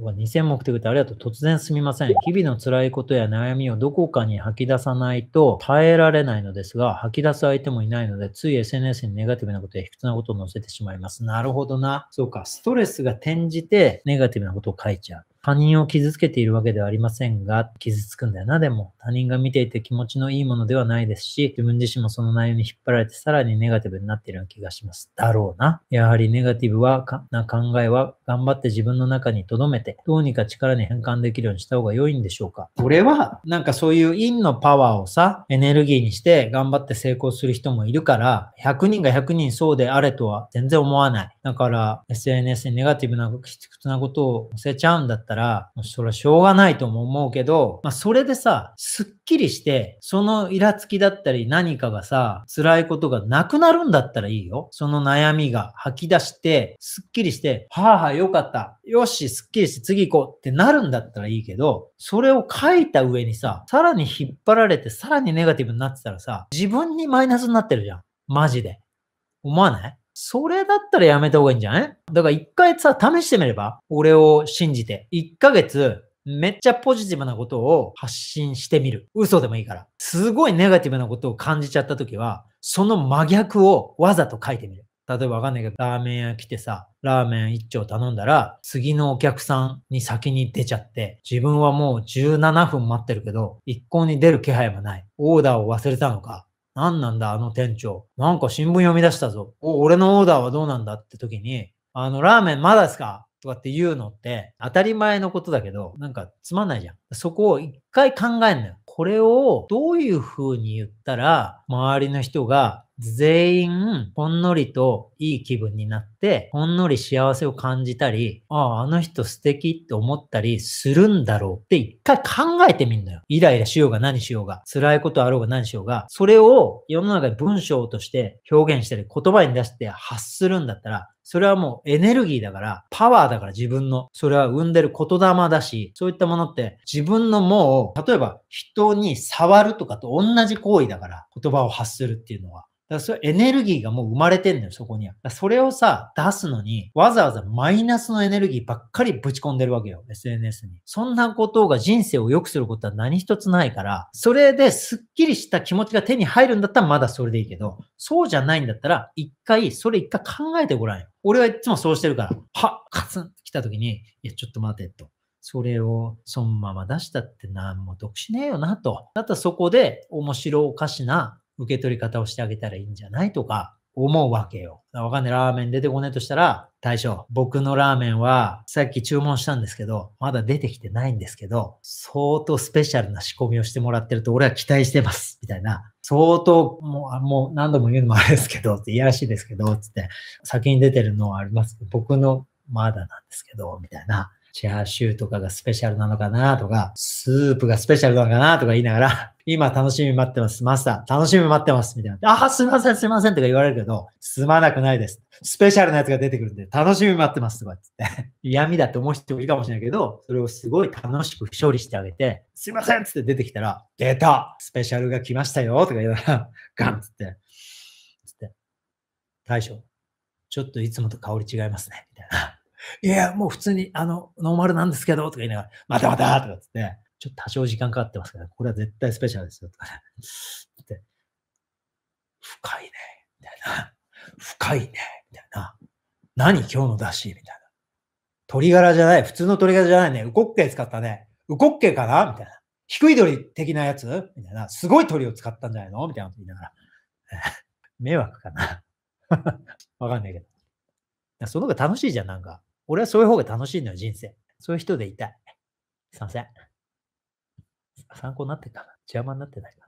2000目的ってありがとう。突然すみません。日々の辛いことや悩みをどこかに吐き出さないと耐えられないのですが、吐き出す相手もいないので、つい SNS にネガティブなことや卑屈なことを載せてしまいます。なるほどな。そうか。ストレスが転じてネガティブなことを書いちゃう。他人を傷つけているわけではありませんが、傷つくんだよな、でも。他人が見ていて気持ちのいいものではないですし、自分自身もその内容に引っ張られてさらにネガティブになっているような気がします。だろうな。やはりネガティブはな考えは頑張って自分の中に留めて、どうにか力に変換できるようにした方が良いんでしょうか。俺は、なんかそういう陰のパワーをさ、エネルギーにして頑張って成功する人もいるから、100人が100人そうであれとは全然思わない。だから、SNS にネガティブな、卑屈なことを載せちゃうんだったら、ら、それはしょうがないとも思うけど、まあ、それでさ、すっきりして、そのイラつきだったり何かがさ、辛いことがなくなるんだったらいいよ。その悩みが吐き出して、すっきりして、はあはあよかった。よし、すっきりして次行こうってなるんだったらいいけど、それを書いた上にさ、さらに引っ張られて、さらにネガティブになってたらさ、自分にマイナスになってるじゃん。マジで。思わないそれだったらやめた方がいいんじゃないだから一回さ、試してみれば俺を信じて。一ヶ月、めっちゃポジティブなことを発信してみる。嘘でもいいから。すごいネガティブなことを感じちゃった時は、その真逆をわざと書いてみる。例えばわかんないけど、ラーメン屋来てさ、ラーメン1丁頼んだら、次のお客さんに先に出ちゃって、自分はもう17分待ってるけど、一向に出る気配もない。オーダーを忘れたのか、何なんだ、あの店長。なんか新聞読み出したぞ。お、俺のオーダーはどうなんだって時に、あの、ラーメンまだですかとかって言うのって当たり前のことだけど、なんかつまんないじゃん。そこを一回考えんのよ。これをどういう風に言ったら、周りの人が全員、ほんのりといい気分になって、ほんのり幸せを感じたり、ああ、あの人素敵って思ったりするんだろうって一回考えてみんのよ。イライラしようが何しようが、辛いことあろうが何しようが、それを世の中で文章として表現したり、言葉に出して発するんだったら、それはもうエネルギーだから、パワーだから自分の、それは生んでる言霊だし、そういったものって自分のもう、例えば人に触るとかと同じ行為だから、言葉を発するっていうのは。だそれエネルギーがもう生まれてんだよ、そこには。だそれをさ、出すのに、わざわざマイナスのエネルギーばっかりぶち込んでるわけよ、SNS に。そんなことが人生を良くすることは何一つないから、それですっきりした気持ちが手に入るんだったらまだそれでいいけど、そうじゃないんだったら、一回、それ一回考えてごらんよ。俺はいつもそうしてるから、はっ、カツンって来た時に、いや、ちょっと待て、と。それをそのまま出したって何も得しねえよなと。だったらそこで面白おかしな受け取り方をしてあげたらいいんじゃないとか思うわけよ。わかんない。ラーメン出てこねえとしたら、大将、僕のラーメンはさっき注文したんですけど、まだ出てきてないんですけど、相当スペシャルな仕込みをしてもらってると俺は期待してます。みたいな。相当、もう、もう何度も言うのもあれですけど、いやらしいですけど、つって、先に出てるのはあります。僕のまだなんですけど、みたいな。チャーシューとかがスペシャルなのかなとか、スープがスペシャルなのかなとか言いながら、今楽しみ待ってます。マスター、楽しみ待ってます。みたいな。あ、すいません、すいませんとか言われるけど、すまなくないです。スペシャルなやつが出てくるんで、楽しみ待ってますとかって。嫌味だって思う人いるかもしれないけど、それをすごい楽しく勝利してあげて、すいませんつって出てきたら、出たスペシャルが来ましたよとか言われたら、ガンつって、つって、大将、ちょっといつもと香り違いますね。みたいな。いや、もう普通に、あの、ノーマルなんですけど、とか言いながら、またまたとかつって、ちょっと多少時間かかってますから、これは絶対スペシャルですよ、とかね。って、深いね、みたいな。深いね、みたいな。何今日の出しみたいな。鶏ガラじゃない、普通の鶏ガラじゃないね。ウコッケ使ったね。ウコッケかなみたいな。低い鳥的なやつみたいな。すごい鳥を使ったんじゃないのみたいなこと言いながら。迷惑かな わかんないけど。その方が楽しいじゃん、なんか。俺はそういう方が楽しいのよ、人生。そういう人でいたい。すいません。参考になってたな。邪魔になってないか